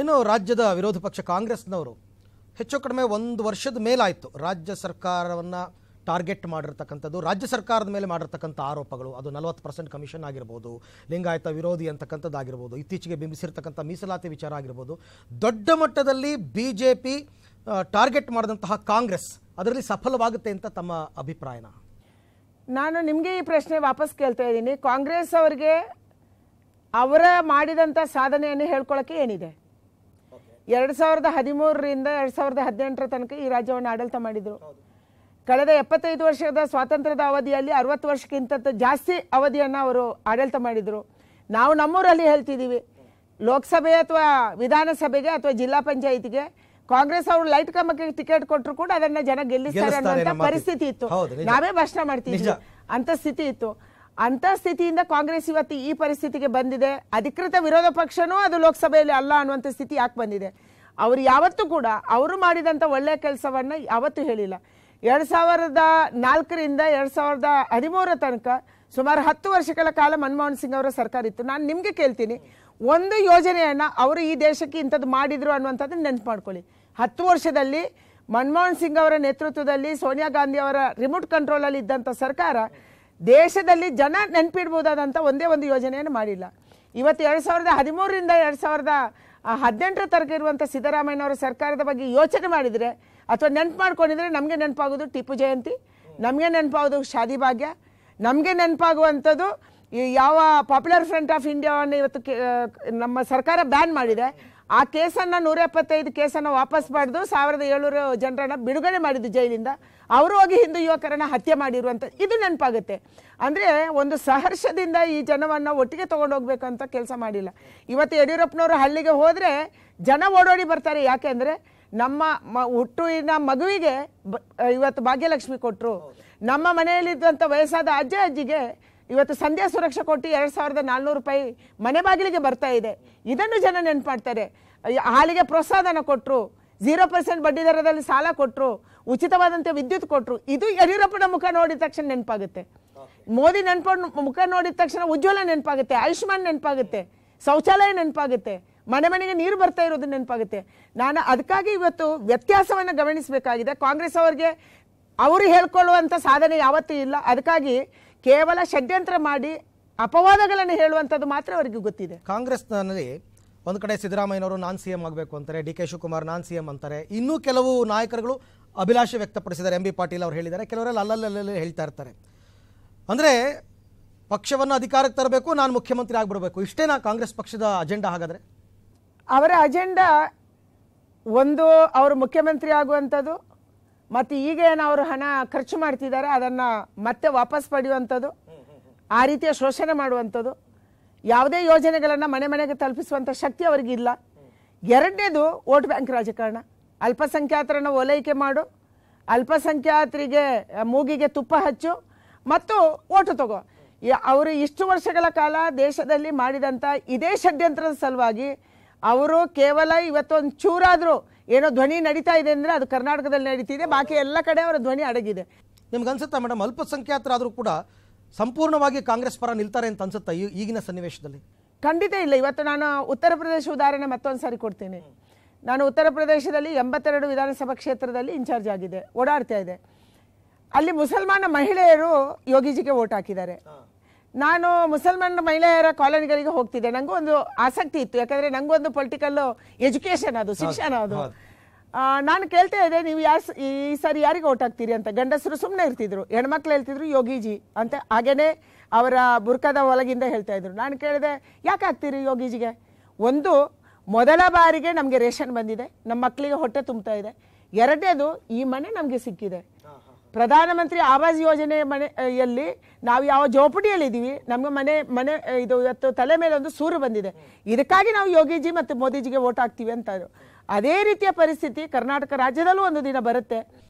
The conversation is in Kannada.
ಇನ್ನು ರಾಜ್ಯದ ವಿರೋಧ ಪಕ್ಷ ಕಾಂಗ್ರೆಸ್ನವರು ಹೆಚ್ಚು ಕಡಿಮೆ ಒಂದು ವರ್ಷದ ಮೇಲಾಯಿತು ರಾಜ್ಯ ಸರ್ಕಾರವನ್ನು ಟಾರ್ಗೆಟ್ ಮಾಡಿರ್ತಕ್ಕಂಥದ್ದು ರಾಜ್ಯ ಸರ್ಕಾರದ ಮೇಲೆ ಮಾಡಿರ್ತಕ್ಕಂಥ ಆರೋಪಗಳು ಅದು ನಲವತ್ತು ಪರ್ಸೆಂಟ್ ಕಮಿಷನ್ ಆಗಿರ್ಬೋದು ಲಿಂಗಾಯತ ವಿರೋಧಿ ಅಂತಕ್ಕಂಥದ್ದಾಗಿರ್ಬೋದು ಇತ್ತೀಚೆಗೆ ಬಿಂಬಿಸಿರ್ತಕ್ಕಂಥ ಮೀಸಲಾತಿ ವಿಚಾರ ಆಗಿರ್ಬೋದು ದೊಡ್ಡ ಮಟ್ಟದಲ್ಲಿ ಬಿ ಜೆ ಪಿ ಟಾರ್ಗೆಟ್ ಮಾಡಿದಂತಹ ಕಾಂಗ್ರೆಸ್ ಅದರಲ್ಲಿ ಸಫಲವಾಗುತ್ತೆ ಅಂತ ತಮ್ಮ ಅಭಿಪ್ರಾಯನ ನಾನು ನಿಮಗೆ ಈ ಪ್ರಶ್ನೆ ವಾಪಸ್ ಕೇಳ್ತಾ ಇದ್ದೀನಿ ಕಾಂಗ್ರೆಸ್ ಅವರಿಗೆ ಅವರ ಮಾಡಿದಂಥ ಸಾಧನೆಯನ್ನು ಹೇಳ್ಕೊಳ್ಳೋಕ್ಕೆ ಏನಿದೆ ಎರಡು ಸಾವಿರದ ಹದಿಮೂರರಿಂದ ಎರಡು ಸಾವಿರದ ಹದಿನೆಂಟರ ತನಕ ಈ ರಾಜ್ಯವನ್ನು ಆಡಳಿತ ಮಾಡಿದರು ಕಳೆದ ಎಪ್ಪತ್ತೈದು ವರ್ಷದ ಸ್ವಾತಂತ್ರ್ಯದ ಅವಧಿಯಲ್ಲಿ ಅರವತ್ತು ವರ್ಷಕ್ಕಿಂತ ಜಾಸ್ತಿ ಅವಧಿಯನ್ನು ಅವರು ಆಡಳಿತ ಮಾಡಿದರು ನಾವು ನಮ್ಮೂರಲ್ಲಿ ಹೇಳ್ತಿದ್ದೀವಿ ಲೋಕಸಭೆ ಅಥವಾ ವಿಧಾನಸಭೆಗೆ ಅಥವಾ ಜಿಲ್ಲಾ ಪಂಚಾಯಿತಿಗೆ ಕಾಂಗ್ರೆಸ್ ಅವರು ಲೈಟ್ ಕಂಬಕ್ಕೆ ಟಿಕೆಟ್ ಕೊಟ್ಟರು ಕೂಡ ಅದನ್ನ ಜನ ಗೆಲ್ಲಿಸ್ತಾರೆ ಅನ್ನುವಂಥ ಪರಿಸ್ಥಿತಿ ಇತ್ತು ನಾವೇ ಭಾಷಣ ಮಾಡ್ತಿದ್ವಿ ಅಂತ ಸ್ಥಿತಿ ಇತ್ತು ಅಂತ ಸ್ಥಿತಿಯಿಂದ ಕಾಂಗ್ರೆಸ್ ಇವತ್ತು ಈ ಪರಿಸ್ಥಿತಿಗೆ ಬಂದಿದೆ ಅಧಿಕೃತ ವಿರೋಧ ಪಕ್ಷನೂ ಅದು ಲೋಕಸಭೆಯಲ್ಲಿ ಅಲ್ಲ ಅನ್ನುವಂಥ ಸ್ಥಿತಿ ಯಾಕೆ ಬಂದಿದೆ ಅವರು ಯಾವತ್ತೂ ಕೂಡ ಅವರು ಮಾಡಿದಂಥ ಒಳ್ಳೆಯ ಕೆಲಸವನ್ನು ಯಾವತ್ತೂ ಹೇಳಿಲ್ಲ ಎರಡು ಸಾವಿರದ ನಾಲ್ಕರಿಂದ ಎರಡು ಸಾವಿರದ ಹದಿಮೂರ ತನಕ ಸುಮಾರು ಹತ್ತು ವರ್ಷಗಳ ಕಾಲ ಮನಮೋಹನ್ ಸಿಂಗ್ ಅವರ ಸರ್ಕಾರ ಇತ್ತು ನಾನು ನಿಮಗೆ ಕೇಳ್ತೀನಿ ಒಂದು ಯೋಜನೆಯನ್ನು ಅವರು ಈ ದೇಶಕ್ಕೆ ಇಂಥದ್ದು ಮಾಡಿದರು ಅನ್ನುವಂಥದ್ದು ನೆನ್ಪು ಮಾಡ್ಕೊಳ್ಳಿ ಹತ್ತು ವರ್ಷದಲ್ಲಿ ಮನಮೋಹನ್ ಸಿಂಗ್ ಅವರ ನೇತೃತ್ವದಲ್ಲಿ ಸೋನಿಯಾ ಗಾಂಧಿ ಅವರ ರಿಮೋಟ್ ಕಂಟ್ರೋಲಲ್ಲಿ ಇದ್ದಂಥ ಸರ್ಕಾರ ದೇಶದಲ್ಲಿ ಜನ ನೆನಪಿಡ್ಬೋದಾದಂಥ ಒಂದೇ ಒಂದು ಯೋಜನೆಯನ್ನು ಮಾಡಿಲ್ಲ ಇವತ್ತು ಎರಡು ಸಾವಿರದ ಹದಿಮೂರರಿಂದ ಎರಡು ಸಾವಿರದ ಹದಿನೆಂಟರ ತನಕ ಇರುವಂಥ ಸಿದ್ದರಾಮಯ್ಯನವರ ಸರ್ಕಾರದ ಬಗ್ಗೆ ಯೋಚನೆ ಮಾಡಿದರೆ ಅಥವಾ ನೆನಪು ಮಾಡ್ಕೊಂಡಿದ್ರೆ ನಮಗೆ ನೆನಪಾಗೋದು ಟಿಪ್ಪು ಜಯಂತಿ ನಮಗೆ ನೆನಪಾಗೋದು ಶಾದಿ ಭಾಗ್ಯ ನಮಗೆ ನೆನಪಾಗುವಂಥದ್ದು ಯಾವ ಪಾಪ್ಯುಲರ್ ಫ್ರಂಟ್ ಆಫ್ ಇಂಡಿಯಾವನ್ನು ಇವತ್ತು ನಮ್ಮ ಸರ್ಕಾರ ಬ್ಯಾನ್ ಮಾಡಿದೆ ಆ ಕೇಸನ್ನು ನೂರ ಎಪ್ಪತ್ತೈದು ಕೇಸನ್ನು ವಾಪಸ್ ಪಡೆದು ಸಾವಿರದ ಏಳ್ನೂರು ಜನರನ್ನು ಬಿಡುಗಡೆ ಮಾಡಿದ್ದು ಜೈಲಿಂದ ಅವರು ಹೋಗಿ ಹಿಂದೂ ಯುವಕರನ್ನ ಹತ್ಯೆ ಮಾಡಿರುವಂಥ ಇದು ನೆನಪಾಗುತ್ತೆ ಅಂದರೆ ಒಂದು ಸಹರ್ಷದಿಂದ ಈ ಜನವನ್ನು ಒಟ್ಟಿಗೆ ಹೋಗ್ಬೇಕಂತ ಕೆಲಸ ಮಾಡಿಲ್ಲ ಇವತ್ತು ಯಡಿಯೂರಪ್ಪನವರು ಹಳ್ಳಿಗೆ ಹೋದರೆ ಜನ ಓಡೋಡಿ ಬರ್ತಾರೆ ಯಾಕೆಂದರೆ ನಮ್ಮ ಮ ಹುಟ್ಟುವಿನ ಮಗುವಿಗೆ ಇವತ್ತು ಭಾಗ್ಯಲಕ್ಷ್ಮಿ ಕೊಟ್ಟರು ನಮ್ಮ ಮನೆಯಲ್ಲಿದ್ದಂಥ ವಯಸ್ಸಾದ ಅಜ್ಜ ಅಜ್ಜಿಗೆ ಇವತ್ತು ಸಂಧ್ಯಾ ಸುರಕ್ಷಾ ಕೊಟ್ಟು ಎರಡು ಸಾವಿರದ ನಾಲ್ನೂರು ರೂಪಾಯಿ ಮನೆ ಬಾಗಿಲಿಗೆ ಬರ್ತಾ ಇದೆ ಇದನ್ನು ಜನ ನೆನ್ಪು ಹಾಲಿಗೆ ಪ್ರೋತ್ಸಾಹನ ಕೊಟ್ಟರು ಜೀರೋ ಪರ್ಸೆಂಟ್ ಬಡ್ಡಿ ದರದಲ್ಲಿ ಸಾಲ ಕೊಟ್ಟರು ಉಚಿತವಾದಂತೆ ವಿದ್ಯುತ್ ಕೊಟ್ಟರು ಇದು ಯಡಿಯೂರಪ್ಪನ ಮುಖ ನೋಡಿದ ತಕ್ಷಣ ನೆನಪಾಗುತ್ತೆ ಮೋದಿ ನೆನ್ಪು ಮುಖ ನೋಡಿದ ತಕ್ಷಣ ಉಜ್ವಲ ನೆನಪಾಗುತ್ತೆ ಆಯುಷ್ಮಾನ್ ನೆನಪಾಗುತ್ತೆ ಶೌಚಾಲಯ ನೆನಪಾಗುತ್ತೆ ಮನೆ ಮನೆಗೆ ನೀರು ಬರ್ತಾ ಇರೋದು ನೆನಪಾಗುತ್ತೆ ನಾನು ಅದಕ್ಕಾಗಿ ಇವತ್ತು ವ್ಯತ್ಯಾಸವನ್ನು ಗಮನಿಸಬೇಕಾಗಿದೆ ಕಾಂಗ್ರೆಸ್ ಅವರಿಗೆ ಅವರು ಹೇಳ್ಕೊಳ್ಳುವಂಥ ಸಾಧನೆ ಯಾವತ್ತೂ ಇಲ್ಲ ಅದಕ್ಕಾಗಿ ಕೇವಲ ಷಡ್ಯಂತ್ರ ಮಾಡಿ ಅಪವಾದಗಳನ್ನು ಹೇಳುವಂಥದ್ದು ಮಾತ್ರ ಅವರಿಗೆ ಗೊತ್ತಿದೆ ಕಾಂಗ್ರೆಸ್ನಲ್ಲಿ ಒಂದು ಕಡೆ ಸಿದ್ದರಾಮಯ್ಯನವರು ನಾನ್ ಸಿ ಎಂ ಆಗಬೇಕು ಅಂತಾರೆ ಡಿ ಕೆ ಶಿವಕುಮಾರ್ ನಾನ್ ಸಿ ಎಂ ಅಂತಾರೆ ಇನ್ನೂ ಕೆಲವು ನಾಯಕರುಗಳು ಅಭಿಲಾಷೆ ವ್ಯಕ್ತಪಡಿಸಿದ್ದಾರೆ ಎಂ ಬಿ ಪಾಟೀಲ್ ಅವರು ಹೇಳಿದ್ದಾರೆ ಕೆಲವರೆಲ್ಲ ಅಲ್ಲಲ್ಲಲ್ಲಿ ಹೇಳ್ತಾ ಇರ್ತಾರೆ ಅಂದರೆ ಪಕ್ಷವನ್ನು ಅಧಿಕಾರಕ್ಕೆ ತರಬೇಕು ನಾನು ಮುಖ್ಯಮಂತ್ರಿ ಆಗಿಬಿಡಬೇಕು ಇಷ್ಟೇ ನಾ ಕಾಂಗ್ರೆಸ್ ಪಕ್ಷದ ಅಜೆಂಡಾ ಹಾಗಾದರೆ ಅವರ ಅಜೆಂಡಾ ಒಂದು ಅವರು ಮುಖ್ಯಮಂತ್ರಿ ಆಗುವಂಥದ್ದು ಮತ್ತು ಈಗೇನು ಅವರು ಹಣ ಖರ್ಚು ಮಾಡ್ತಿದ್ದಾರೆ ಅದನ್ನು ಮತ್ತೆ ವಾಪಸ್ ಪಡೆಯುವಂಥದ್ದು ಆ ರೀತಿಯ ಶೋಷಣೆ ಮಾಡುವಂಥದ್ದು ಯಾವುದೇ ಯೋಜನೆಗಳನ್ನು ಮನೆ ಮನೆಗೆ ತಲುಪಿಸುವಂಥ ಶಕ್ತಿ ಅವರಿಗಿಲ್ಲ ಎರಡನೇದು ವೋಟ್ ಬ್ಯಾಂಕ್ ರಾಜಕಾರಣ ಅಲ್ಪಸಂಖ್ಯಾತರನ್ನು ಓಲೈಕೆ ಮಾಡು ಅಲ್ಪಸಂಖ್ಯಾತರಿಗೆ ಮೂಗಿಗೆ ತುಪ್ಪ ಹಚ್ಚು ಮತ್ತು ಓಟು ತಗೋ ಅವರು ಇಷ್ಟು ವರ್ಷಗಳ ಕಾಲ ದೇಶದಲ್ಲಿ ಮಾಡಿದಂಥ ಇದೇ ಷಡ್ಯಂತ್ರದ ಸಲುವಾಗಿ ಅವರು ಕೇವಲ ಇವತ್ತೊಂದು ಚೂರಾದರೂ ಏನೋ ಧ್ವನಿ ನಡೀತಾ ಇದೆ ಅಂದರೆ ಅದು ಕರ್ನಾಟಕದಲ್ಲಿ ನಡೀತಿದೆ ಬಾಕಿ ಎಲ್ಲ ಕಡೆ ಅವರ ಧ್ವನಿ ಅಡಗಿದೆ ನಿಮ್ಗೆ ಅನ್ಸುತ್ತಾ ಮೇಡಮ್ ಅಲ್ಪಸಂಖ್ಯಾತರಾದರೂ ಕೂಡ ಸಂಪೂರ್ಣವಾಗಿ ಕಾಂಗ್ರೆಸ್ ಪರ ನಿಲ್ತಾರೆ ಅಂತ ಅನ್ಸುತ್ತಾ ಈಗಿನ ಸನ್ನಿವೇಶದಲ್ಲಿ ಖಂಡಿತ ಇಲ್ಲ ಇವತ್ತು ನಾನು ಉತ್ತರ ಪ್ರದೇಶ ಉದಾಹರಣೆ ಮತ್ತೊಂದು ಸಾರಿ ಕೊಡ್ತೀನಿ ನಾನು ಉತ್ತರ ಪ್ರದೇಶದಲ್ಲಿ ಎಂಬತ್ತೆರಡು ವಿಧಾನಸಭಾ ಕ್ಷೇತ್ರದಲ್ಲಿ ಇನ್ಚಾರ್ಜ್ ಆಗಿದೆ ಓಡಾಡ್ತಾ ಇದೆ ಅಲ್ಲಿ ಮುಸಲ್ಮಾನ ಮಹಿಳೆಯರು ಯೋಗಿಜಿಗೆ ವೋಟ್ ಹಾಕಿದ್ದಾರೆ ನಾನು ಮುಸಲ್ಮಾನ ಮಹಿಳೆಯರ ಕಾಲೋನಿಗಳಿಗೆ ಹೋಗ್ತಿದ್ದೆ ನನಗೂ ಒಂದು ಆಸಕ್ತಿ ಇತ್ತು ಯಾಕಂದರೆ ಒಂದು ಪೊಲಿಟಿಕಲ್ ಎಜುಕೇಶನ್ ಅದು ಶಿಕ್ಷಣ ಅದು ನಾನು ಕೇಳ್ತಾ ಇದ್ದೆ ನೀವು ಯಾರು ಈ ಸಾರಿ ಯಾರಿಗೆ ಓಟ್ ಹಾಕ್ತೀರಿ ಅಂತ ಗಂಡಸರು ಸುಮ್ಮನೆ ಇರ್ತಿದ್ರು ಹೆಣ್ಮಕ್ಳು ಹೇಳ್ತಿದ್ರು ಯೋಗೀಜಿ ಅಂತ ಹಾಗೇನೆ ಅವರ ಬುರ್ಕದ ಒಳಗಿಂದ ಹೇಳ್ತಾ ಇದ್ರು ನಾನು ಕೇಳಿದೆ ಯಾಕೆ ಹಾಕ್ತೀರಿ ಯೋಗೀಜಿಗೆ ಒಂದು ಮೊದಲ ಬಾರಿಗೆ ನಮಗೆ ರೇಷನ್ ಬಂದಿದೆ ನಮ್ಮ ಮಕ್ಕಳಿಗೆ ಹೊಟ್ಟೆ ತುಂಬ್ತಾ ಇದೆ ಎರಡನೇದು ಈ ಮನೆ ನಮಗೆ ಸಿಕ್ಕಿದೆ ಪ್ರಧಾನಮಂತ್ರಿ ಆವಾಸ್ ಯೋಜನೆ ಮನೆಯಲ್ಲಿ ನಾವು ಯಾವ ಜೋಪಡಿಯಲ್ಲಿದ್ದೀವಿ ನಮಗೆ ಮನೆ ಮನೆ ಇದು ಇವತ್ತು ತಲೆ ಮೇಲೆ ಒಂದು ಸೂರು ಬಂದಿದೆ ಇದಕ್ಕಾಗಿ ನಾವು ಯೋಗಿಜಿ ಮತ್ತು ಮೋದಿಜಿಗೆ ಓಟ್ ಹಾಕ್ತೀವಿ ಅಂತ ಅದೇ ರೀತಿಯ ಪರಿಸ್ಥಿತಿ ಕರ್ನಾಟಕ ರಾಜ್ಯದಲ್ಲೂ ಒಂದು ದಿನ ಬರುತ್ತೆ